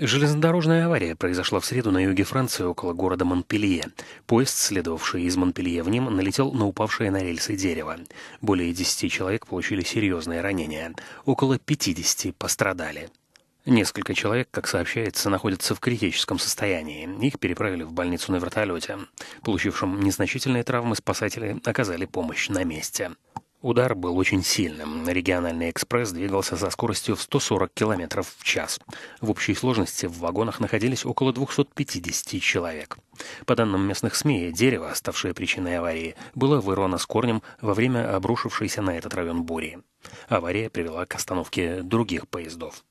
Железнодорожная авария произошла в среду на юге Франции около города Монпелье. Поезд, следовавший из Монпелье в Ним, налетел на упавшее на рельсы дерево. Более 10 человек получили серьезные ранения. Около 50 пострадали. Несколько человек, как сообщается, находятся в критическом состоянии. Их переправили в больницу на вертолете. Получившим незначительные травмы спасатели оказали помощь на месте. Удар был очень сильным. Региональный экспресс двигался со скоростью в 140 км в час. В общей сложности в вагонах находились около 250 человек. По данным местных СМИ, дерево, ставшее причиной аварии, было вырвано с корнем во время обрушившейся на этот район бури. Авария привела к остановке других поездов.